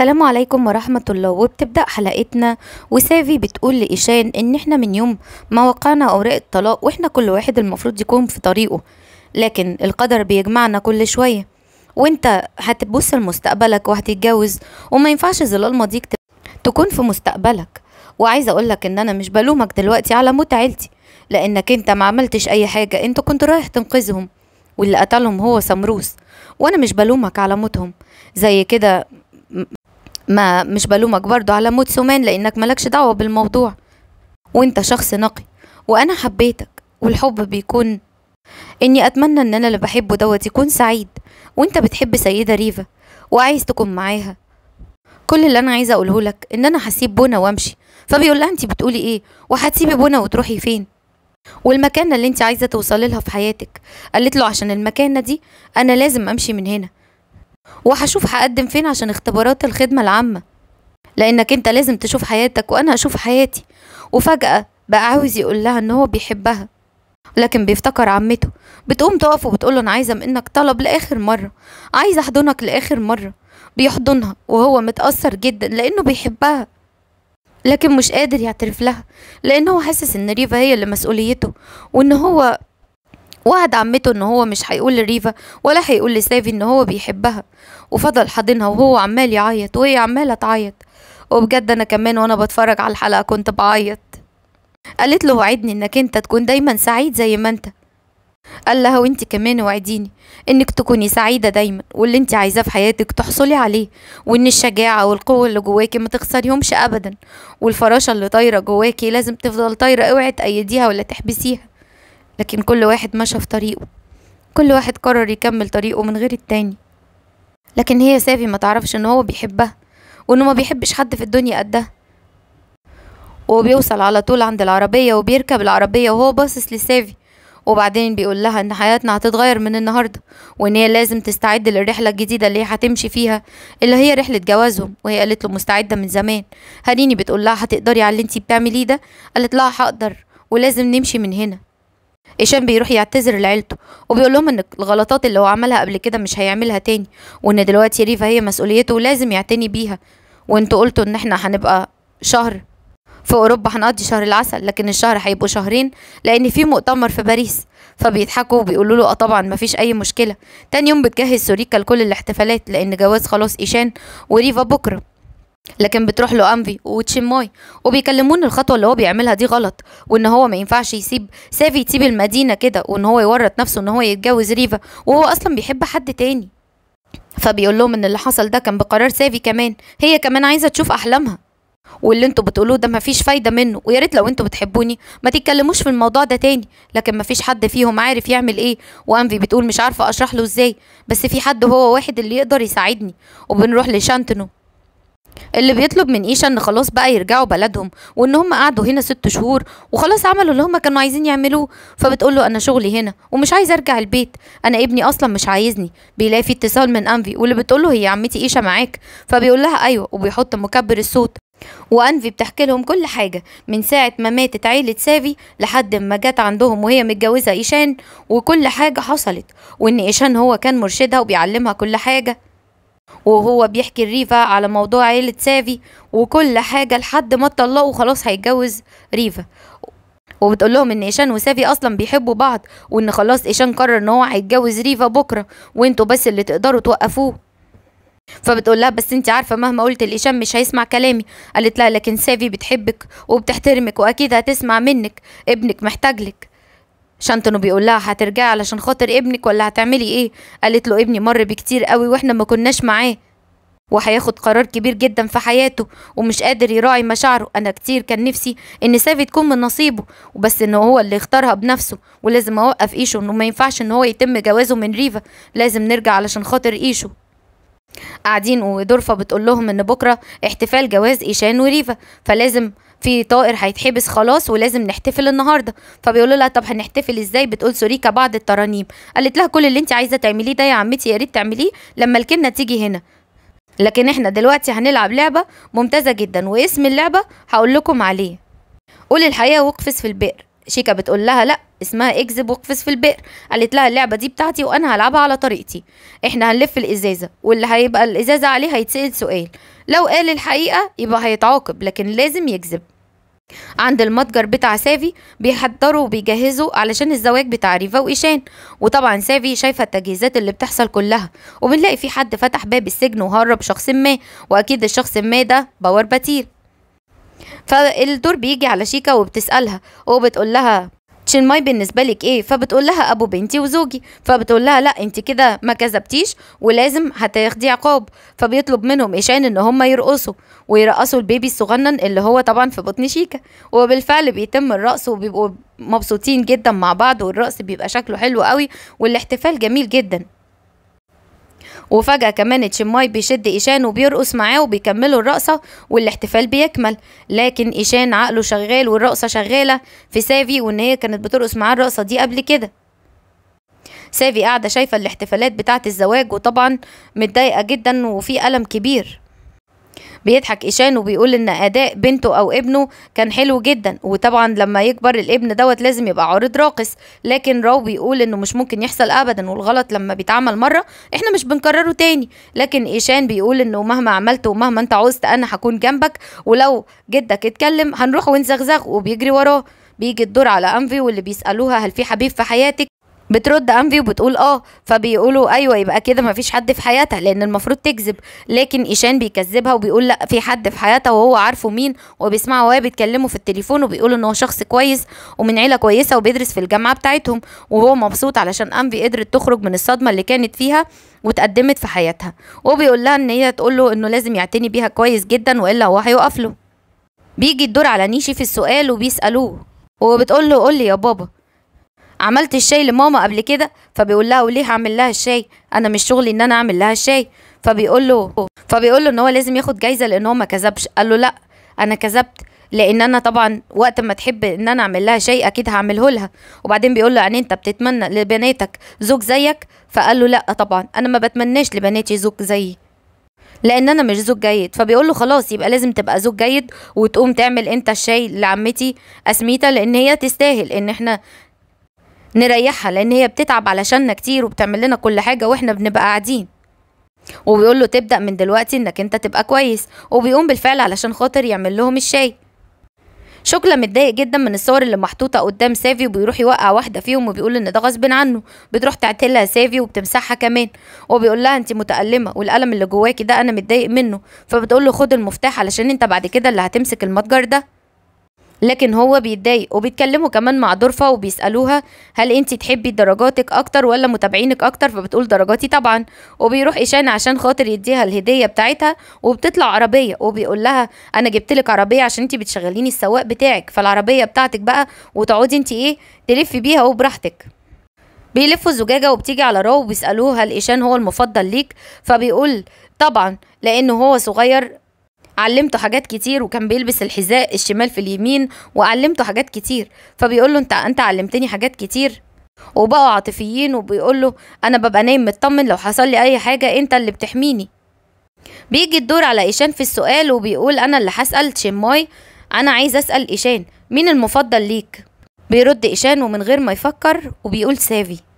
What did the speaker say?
السلام عليكم ورحمة الله وبتبدأ حلقتنا وسافي بتقول لإيشان إن إحنا من يوم ما وقعنا أوراق الطلاق وإحنا كل واحد المفروض يكون في طريقه لكن القدر بيجمعنا كل شوية وإنت هتبص لمستقبلك وهتتجوز وما ينفعش ظلال ماضيك تكون في مستقبلك وعايزة أقولك إن أنا مش بلومك دلوقتي على موت عيلتي لأنك إنت ما عملتش أي حاجة إنت كنت رايح تنقذهم واللي قتلهم هو سمروس وأنا مش بلومك على موتهم زي كده ما مش بلومك برضو على موت سومان لانك مالكش دعوة بالموضوع وانت شخص نقي وانا حبيتك والحب بيكون اني اتمنى ان انا اللي بحبه دوت يكون سعيد وانت بتحب سيدة ريفا وعايز تكون معاها كل اللي انا عايزه اقوله لك ان انا هسيب بونا وامشي فبيقول لها انت بتقولي ايه وهتسيبي بونا وتروحي فين والمكانه اللي انت عايزه توصلي لها في حياتك قالت له عشان المكانه دي انا لازم امشي من هنا وهشوف هقدم فين عشان اختبارات الخدمة العامة لانك انت لازم تشوف حياتك وانا اشوف حياتي وفجأة بقى عاوز يقول لها ان هو بيحبها لكن بيفتكر عمته بتقوم تقف وبتقول له انا عايزه منك طلب لاخر مره عايزه احضنك لاخر مره بيحضنها وهو متاثر جدا لانه بيحبها لكن مش قادر يعترف لها لان هو حاسس ان ريفا هي اللي مسؤوليته وان هو وعد عمته ان هو مش هيقول لريفا ولا هيقول لسافي ان هو بيحبها وفضل حاضنها وهو عمال يعيط وهي عماله تعيط وبجد انا كمان وانا بتفرج على الحلقه كنت بعيط قالت له وعدني انك انت تكون دايما سعيد زي ما انت قال لها وانت كمان وعديني انك تكوني سعيده دايما واللي انت عايزاه في حياتك تحصلي عليه وان الشجاعه والقوه اللي جواكي ما تخسريهمش ابدا والفراشه اللي طايره جواكي لازم تفضل طايره اوعي تأيديها ولا تحبسيها لكن كل واحد مشى في طريقه كل واحد قرر يكمل طريقه من غير التاني لكن هي سافي ما تعرفش ان هو بيحبها وانه ما بيحبش حد في الدنيا قدها وبيوصل على طول عند العربية وبيركب العربية وهو باصص لسافي وبعدين بيقول لها ان حياتنا هتتغير من النهاردة وان هي لازم تستعد للرحلة الجديدة اللي هي هتمشي فيها اللي هي رحلة جوازهم وهي قالت له مستعدة من زمان هنيني بتقول لها هتقدري على اللي انتي بتعمليه ده قالت لها هقدر ولازم نمشي من هنا هشام بيروح يعتذر لعيلته وبيقول لهم ان الغلطات اللي هو عملها قبل كده مش هيعملها تاني وان دلوقتي ريفا هي مسؤوليته ولازم يعتني بيها وانتوا قلتوا ان احنا هنبقى شهر في اوروبا هنقضي شهر العسل لكن الشهر هيبقوا شهرين لان في مؤتمر في باريس فبيضحكوا وبيقولوا له اه طبعا مفيش اي مشكله تاني يوم بتجهز سوريكا لكل الاحتفالات لان جواز خلاص ايشان وريفا بكره لكن بتروح له انفي وتشماي وبيكلموني الخطوه اللي هو بيعملها دي غلط وان هو ما ينفعش يسيب سافي يسيب المدينه كده وان هو يورط نفسه ان هو يتجوز ريفا وهو اصلا بيحب حد تاني فبيقول لهم ان اللي حصل ده كان بقرار سافي كمان هي كمان عايزه تشوف احلامها واللي انتوا بتقولوه ده مفيش فايده منه ويا ريت لو انتوا بتحبوني ما تتكلموش في الموضوع ده تاني لكن مفيش حد فيهم عارف يعمل ايه وانفي بتقول مش عارفه اشرح له ازاي بس في حد هو واحد اللي يقدر يساعدني وبنروح لشانتنو اللي بيطلب من ايشا ان خلاص بقى يرجعوا بلدهم وان هم قعدوا هنا ست شهور وخلاص عملوا اللي هم كانوا عايزين يعملوه فبتقول له انا شغلي هنا ومش عايزه ارجع البيت انا ابني اصلا مش عايزني بيلاقي في اتصال من انفي واللي بتقول له هي عمتي ايشا معاك فبيقول لها ايوه وبيحط مكبر الصوت وأنفي بتحكي لهم كل حاجة من ساعة ما ماتت عيلة سافي لحد ما جت عندهم وهي متجوزة إيشان وكل حاجة حصلت وإن إيشان هو كان مرشدها وبيعلمها كل حاجة وهو بيحكي لريفا على موضوع عيلة سافي وكل حاجة لحد ما اتطلقوا خلاص هيتجوز ريفا وبتقول لهم ان ايشان وسافي اصلا بيحبوا بعض وان خلاص ايشان قرر ان هو هيتجوز ريفا بكره وانتوا بس اللي تقدروا توقفوه فبتقول لها بس انت عارفه مهما قلت الايشان مش هيسمع كلامي قالت لها لكن سافي بتحبك وبتحترمك واكيد هتسمع منك ابنك محتاجلك شانتونو بيقول لها هترجعي علشان خاطر ابنك ولا هتعملي ايه قالت له ابني مر بكتير قوي واحنا ما كناش معاه وهياخد قرار كبير جدا في حياته ومش قادر يراعي مشاعره انا كتير كان نفسي ان سافي تكون من نصيبه وبس ان هو اللي اختارها بنفسه ولازم اوقف ايشو انه ما ينفعش ان هو يتم جوازه من ريفا لازم نرجع علشان خاطر ايشو قاعدين ودورفا بتقول لهم ان بكره احتفال جواز ايشان وريفا فلازم في طائر هيتحبس خلاص ولازم نحتفل النهارده فبيقول لها طب هنحتفل ازاي بتقول سوريكا بعض الترانيم قالت لها كل اللي انت عايزه تعمليه ده يا عمتي يا ريت تعمليه لما الكنه تيجي هنا لكن احنا دلوقتي هنلعب لعبه ممتازه جدا واسم اللعبه هقول لكم عليه قول الحقيقه واقفز في البئر شيكا بتقول لها لا اسمها اكذب واقفز في البئر قالت لها اللعبه دي بتاعتي وانا هلعبها على طريقتي احنا هنلف الازازه واللي هيبقى الازازه عليه هيتسال سؤال لو قال الحقيقه يبقى هيتعاقب لكن لازم يكذب عند المتجر بتاع سافي بيحضروا وبيجهزوا علشان الزواج بتاع ريفا وإيشان وطبعا سافي شايفة التجهيزات اللي بتحصل كلها وبنلاقي في حد فتح باب السجن وهرب شخص ما وأكيد الشخص ما ده باور باتير فالدور بيجي على شيكا وبتسألها وبتقول لها ماي بالنسبه لك ايه فبتقول لها ابو بنتي وزوجي فبتقول لها لا انت كده ما كذبتيش ولازم هتاخدي عقاب فبيطلب منهم ايشان ان هم يرقصوا ويرقصوا البيبي الصغنن اللي هو طبعا في بطن شيكا وبالفعل بيتم الرقص وبيبقوا مبسوطين جدا مع بعض والرقص بيبقى شكله حلو قوي والاحتفال جميل جدا وفجأة كمان تشماي بيشد إيشان وبيرقص معاه وبيكملوا الرقصة والاحتفال بيكمل لكن إيشان عقله شغال والرقصة شغالة في سافي وإن هي كانت بترقص معاه الرقصة دي قبل كده سافي قاعدة شايفة الاحتفالات بتاعة الزواج وطبعا متضايقة جدا وفي ألم كبير بيضحك إيشان وبيقول إن أداء بنته أو ابنه كان حلو جدا وطبعا لما يكبر الابن دوت لازم يبقى عارض راقص لكن راو بيقول إنه مش ممكن يحصل أبدا والغلط لما بيتعمل مرة إحنا مش بنكرره تاني لكن إيشان بيقول إنه مهما عملت ومهما أنت عوزت أنا هكون جنبك ولو جدك اتكلم هنروح ونزغزغ وبيجري وراه بيجي الدور على أنفي واللي بيسألوها هل في حبيب في حياتك بترد انفي وبتقول اه فبيقولوا ايوه يبقى كده مفيش حد في حياتها لان المفروض تكذب لكن ايشان بيكذبها وبيقول لا في حد في حياتها وهو عارفه مين وبيسمعه وهي بيتكلمه في التليفون وبيقول ان هو شخص كويس ومن عيله كويسه وبيدرس في الجامعه بتاعتهم وهو مبسوط علشان انفي قدرت تخرج من الصدمه اللي كانت فيها وتقدمت في حياتها وبيقول لها ان هي تقول له انه لازم يعتني بيها كويس جدا والا هو هيوقف له بيجي الدور على نيشي في السؤال وبيسالوه وبتقول له قول لي يا بابا عملت الشاي لماما قبل كده فبيقول لها وليه هعمل لها الشاي انا مش شغلي ان انا اعمل لها الشاي فبيقول له فبيقول له ان هو لازم ياخد جايزه لان هو ما كذبش قال له لا انا كذبت لان انا طبعا وقت ما تحب ان انا اعمل لها شيء اكيد هعمله لها وبعدين بيقول له يعني انت بتتمنى لبناتك زوج زيك فقال له لا طبعا انا ما بتمناش لبناتي زوج زيي لان انا مش زوج جيد فبيقول له خلاص يبقى لازم تبقى زوج جيد وتقوم تعمل انت الشاي لعمتي اسميته لان هي تستاهل ان احنا نريحها لان هي بتتعب علشاننا كتير وبتعمل لنا كل حاجه واحنا بنبقى قاعدين وبيقول له تبدا من دلوقتي انك انت تبقى كويس وبيقوم بالفعل علشان خاطر يعمل لهم الشاي شكله متضايق جدا من الصور اللي محطوطه قدام سافي وبيروح يوقع واحده فيهم وبيقول ان ده غصب عنه بتروح تعتلها سافي وبتمسحها كمان وبيقول لها انت متالمه والقلم اللي جواكي ده انا متضايق منه فبتقول له خد المفتاح علشان انت بعد كده اللي هتمسك المتجر ده لكن هو بيتضايق وبيتكلموا كمان مع درفة وبيسألوها هل انت تحبي درجاتك اكتر ولا متابعينك اكتر فبتقول درجاتي طبعا وبيروح إيشان عشان خاطر يديها الهدية بتاعتها وبتطلع عربية وبيقول لها انا جبتلك عربية عشان انت بتشغليني السواق بتاعك فالعربية بتاعتك بقى وتقعدي انت ايه تلفي بيها وبراحتك بيلفوا الزجاجة وبتيجي على راو وبيسألوه هل إيشان هو المفضل ليك فبيقول طبعا لأنه هو صغير علمته حاجات كتير وكان بيلبس الحذاء الشمال في اليمين وعلمته حاجات كتير فبيقول له انت انت علمتني حاجات كتير وبقوا عاطفيين وبيقول له انا ببقى نايم مطمن لو حصل لي اي حاجه انت اللي بتحميني بيجي الدور على ايشان في السؤال وبيقول انا اللي هسال شيماي انا عايز اسال ايشان مين المفضل ليك بيرد ايشان ومن غير ما يفكر وبيقول سافي